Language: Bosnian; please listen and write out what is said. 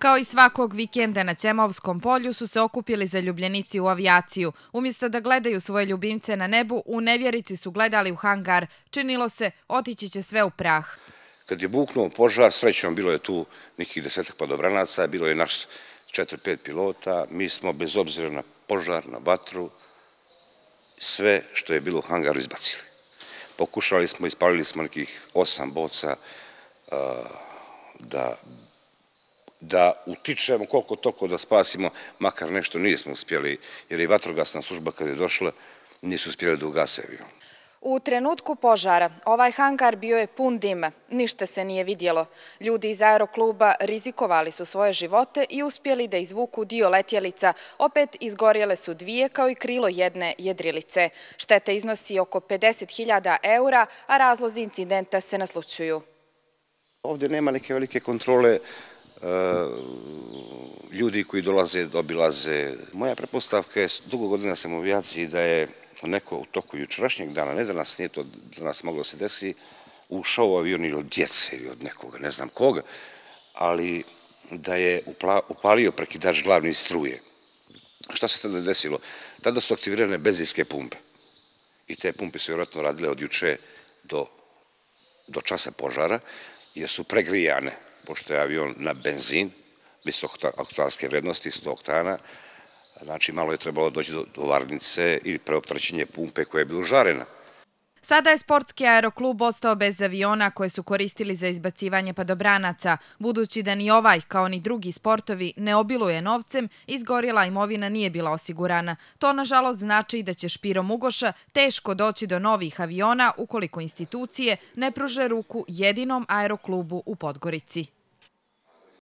Kao i svakog vikenda na Ćemovskom polju su se okupili zaljubljenici u avijaciju. Umjesto da gledaju svoje ljubimce na nebu, u nevjerici su gledali u hangar. Činilo se, otići će sve u prah. Kad je buknuo požar, srećom bilo je tu nekih desetak padobranaca, bilo je naš četiri, pet pilota. Mi smo bez obzira na požar, na vatru, sve što je bilo u hangaru izbacili. Pokušali smo, ispalili smo nekih osam boca da da utičemo koliko toko da spasimo, makar nešto nismo uspjeli, jer je vatrogasna služba kada je došla, nisu uspjeli da ugase avion. U trenutku požara ovaj hangar bio je pun dima, ništa se nije vidjelo. Ljudi iz aerokluba rizikovali su svoje živote i uspjeli da izvuku dio letjelica. Opet izgorjele su dvije kao i krilo jedne jedrilice. Štete iznosi oko 50.000 eura, a razlozi incidenta se naslučuju. Ovdje nema neke velike kontrole Eh, ljudi koji dolaze, dobilaze. Moja prepostavka je, dugo godina sam u avijaciji, da je neko u toku jučerašnjeg dana, ne danas, nije to danas moglo se desi, ušao u avion ili od djece ili od nekoga, ne znam koga, ali da je upalio prekidač glavni struje. Šta se tada desilo? Tada su aktivirane bezijske pumpe. I te pumpe su vjerojatno radile od juče do, do časa požara, jer su pregrijane, pošto je avion na benzin, visokotanske vrednosti, 100 oktana, znači malo je trebalo doći do varnice ili preoptraćenje pumpe koja je bila žarena. Sada je sportski aeroklub ostao bez aviona koje su koristili za izbacivanje padobranaca. Budući da ni ovaj, kao ni drugi sportovi, ne obiluje novcem, izgorjela imovina nije bila osigurana. To, nažalost, znači da će Špiro Mugoša teško doći do novih aviona ukoliko institucije ne pruže ruku jedinom aeroklubu u Podgorici.